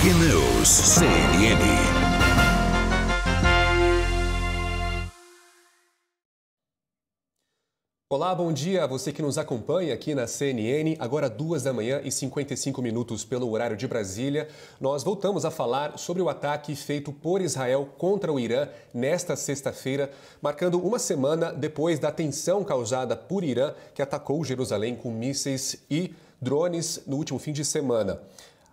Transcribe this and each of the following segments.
Breaking News CNN. Olá, bom dia a você que nos acompanha aqui na CNN. Agora, duas da manhã e 55 minutos pelo horário de Brasília. Nós voltamos a falar sobre o ataque feito por Israel contra o Irã nesta sexta-feira, marcando uma semana depois da tensão causada por Irã, que atacou Jerusalém com mísseis e drones no último fim de semana.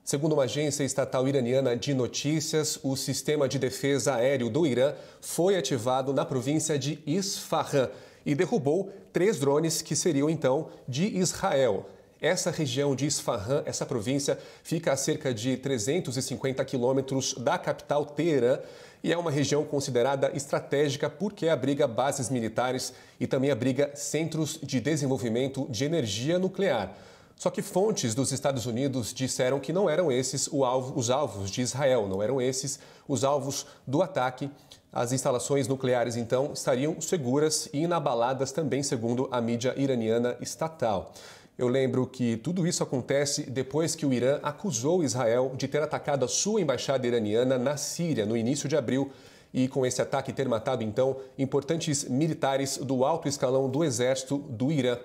Segundo uma agência estatal iraniana de notícias, o sistema de defesa aéreo do Irã foi ativado na província de Isfahan e derrubou três drones que seriam então de Israel. Essa região de Isfahan, essa província, fica a cerca de 350 quilômetros da capital Teherã e é uma região considerada estratégica porque é abriga bases militares e também abriga centros de desenvolvimento de energia nuclear. Só que fontes dos Estados Unidos disseram que não eram esses os alvos de Israel, não eram esses os alvos do ataque. As instalações nucleares, então, estariam seguras e inabaladas também, segundo a mídia iraniana estatal. Eu lembro que tudo isso acontece depois que o Irã acusou Israel de ter atacado a sua embaixada iraniana na Síria no início de abril e com esse ataque ter matado então importantes militares do alto escalão do exército do Irã.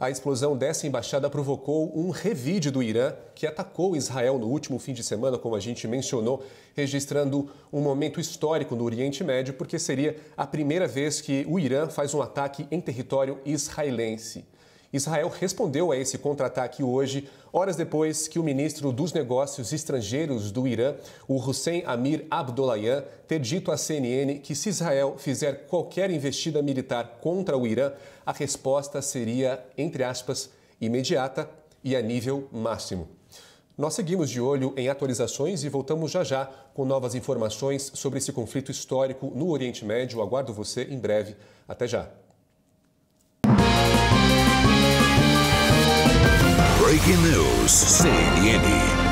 A explosão dessa embaixada provocou um revide do Irã, que atacou Israel no último fim de semana, como a gente mencionou, registrando um momento histórico no Oriente Médio, porque seria a primeira vez que o Irã faz um ataque em território israelense. Israel respondeu a esse contra-ataque hoje, horas depois que o ministro dos Negócios Estrangeiros do Irã, o Hussein Amir Abdollahian, ter dito à CNN que se Israel fizer qualquer investida militar contra o Irã, a resposta seria, entre aspas, imediata e a nível máximo. Nós seguimos de olho em atualizações e voltamos já já com novas informações sobre esse conflito histórico no Oriente Médio. Aguardo você em breve. Até já. CNN.